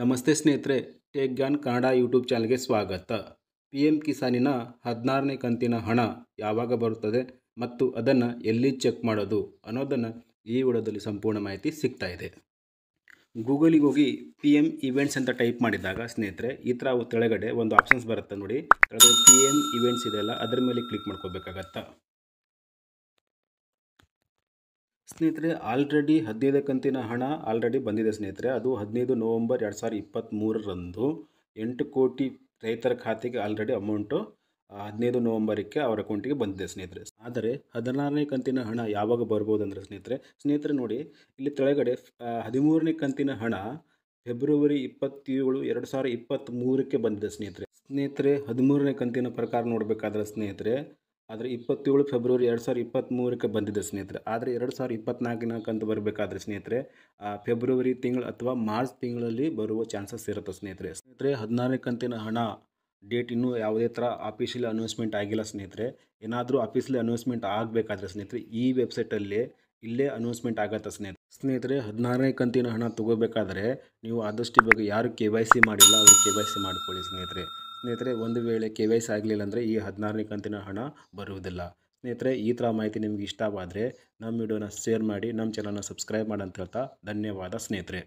ನಮಸ್ತೆ ಸ್ನೇಹಿತರೆ take Gyan Kannada YouTube ಚಾನಲ್ಗೆ ಸ್ವಾಗತ ಪಿ ಎಂ ಕಿಸಾನಿನ ಹದಿನಾರನೇ ಕಂತಿನ ಹಣ ಯಾವಾಗ ಬರುತ್ತದೆ ಮತ್ತು ಅದನ್ನು ಎಲ್ಲಿ ಚೆಕ್ ಮಾಡೋದು ಅನ್ನೋದನ್ನು ಈ ವಿಡೋದಲ್ಲಿ ಸಂಪೂರ್ಣ ಮಾಹಿತಿ ಸಿಗ್ತಾ ಇದೆ ಗೂಗಲಿಗೆ ಹೋಗಿ ಪಿ ಎಮ್ ಇವೆಂಟ್ಸ್ ಅಂತ ಟೈಪ್ ಮಾಡಿದಾಗ ಸ್ನೇಹಿತರೆ ಈ ಥರ ಕೆಳಗಡೆ ಒಂದು ಆಪ್ಷನ್ಸ್ ಬರುತ್ತೆ ನೋಡಿ ಪಿ ಎಮ್ ಇವೆಂಟ್ಸ್ ಇದೆಯಲ್ಲ ಅದರ ಮೇಲೆ ಕ್ಲಿಕ್ ಮಾಡ್ಕೋಬೇಕಾಗತ್ತಾ ಸ್ನೇಹಿತರೆ ಆಲ್ರೆಡಿ ಹದಿನೈದು ಕಂತಿನ ಹಣ ಆಲ್ರೆಡಿ ಬಂದಿದೆ ಸ್ನೇಹಿತರೆ ಅದು ಹದಿನೈದು ನವಂಬರ್ ಎರಡು ಸಾವಿರದ ಇಪ್ಪತ್ತ್ಮೂರರಂದು ಎಂಟು ಕೋಟಿ ರೈತರ ಖಾತೆಗೆ ಆಲ್ರೆಡಿ ಅಮೌಂಟು ಹದಿನೈದು ನವಂಬರಿಗೆ ಅವರ ಅಕೌಂಟಿಗೆ ಬಂದಿದೆ ಸ್ನೇಹಿತರೆ ಆದರೆ ಹದಿನಾರನೇ ಕಂತಿನ ಹಣ ಯಾವಾಗ ಬರ್ಬೋದು ಅಂದರೆ ಸ್ನೇಹಿತರೆ ಸ್ನೇಹಿತರೆ ನೋಡಿ ಇಲ್ಲಿ ತೆಳಗಡೆ ಹದಿಮೂರನೇ ಕಂತಿನ ಹಣ ಫೆಬ್ರವರಿ ಇಪ್ಪತ್ತೇಳು ಎರಡು ಸಾವಿರದ ಇಪ್ಪತ್ತ್ಮೂರಕ್ಕೆ ಬಂದಿದೆ ಸ್ನೇಹಿತರೆ ಸ್ನೇಹಿತರೆ ಹದಿಮೂರನೇ ಕಂತಿನ ಪ್ರಕಾರ ನೋಡಬೇಕಾದ್ರೆ ಸ್ನೇಹಿತರೆ ಆದರೆ ಇಪ್ಪತ್ತೇಳು ಫೆಬ್ರವರಿ ಎರಡು ಸಾವಿರದ ಇಪ್ಪತ್ತ್ಮೂರಕ್ಕೆ ಬಂದಿದೆ ಸ್ನೇಹಿತರೆ ಆದರೆ ಎರಡು ಸಾವಿರ ಇಪ್ಪತ್ತ್ನಾಲ್ಕಿನ ಅಂತ ಬರಬೇಕಾದ್ರೆ ಸ್ನೇಹಿತರೆ ಫೆಬ್ರವರಿ ತಿಂಗಳು ಅಥವಾ ಮಾರ್ಚ್ ತಿಂಗಳಲ್ಲಿ ಬರುವ ಚಾನ್ಸಸ್ ಇರುತ್ತೆ ಸ್ನೇಹಿತರೆ ಸ್ನೇಹಿತರೆ ಹದಿನಾರನೇ ಕಂತಿನ ಹಣ ಡೇಟ್ ಇನ್ನೂ ಯಾವುದೇ ಥರ ಆಫೀಷಿಯಲಿ ಅನೌನ್ಸ್ಮೆಂಟ್ ಆಗಿಲ್ಲ ಸ್ನೇಹಿತರೆ ಏನಾದರೂ ಆಫೀಸಲ್ಲಿ ಅನೌನ್ಸ್ಮೆಂಟ್ ಆಗಬೇಕಾದ್ರೆ ಸ್ನೇಹಿತರೆ ಈ ವೆಬ್ಸೈಟಲ್ಲಿ ಇಲ್ಲೇ ಅನೌನ್ಸ್ಮೆಂಟ್ ಆಗುತ್ತೆ ಸ್ನೇಹಿತರೆ ಸ್ನೇಹಿತರೆ ಹದಿನಾರನೇ ಕಂತಿನ ಹಣ ತಗೋಬೇಕಾದ್ರೆ ನೀವು ಆದಷ್ಟು ಇವಾಗ ಯಾರು ಕೆ ವೈ ಸಿ ಮಾಡಿಲ್ಲ ಅವರು ಕೆ ವೈ ಸಿ ಮಾಡಿಕೊಳ್ಳಿ ಸ್ನೇಹಿತರೆ ಸ್ನೇಹಿತರೆ ಒಂದು ವೇಳೆ ಕೆ ವೈ ಸಿ ಆಗಲಿಲ್ಲ ಅಂದರೆ ಈ ಹದಿನಾರನೇ ಕಂತಿನ ಹಣ ಬರುವುದಿಲ್ಲ ಸ್ನೇಹಿತರೆ ಈ ಥರ ಮಾಹಿತಿ ನಿಮಗೆ ಇಷ್ಟವಾದರೆ ನಮ್ಮ ವಿಡಿಯೋನ ಶೇರ್ ಮಾಡಿ ನಮ್ಮ ಚಾನಲ್ನ ಸಬ್ಸ್ಕ್ರೈಬ್ ಮಾಡಿ ಅಂತ ಹೇಳ್ತಾ ಧನ್ಯವಾದ ಸ್ನೇಹಿತರೆ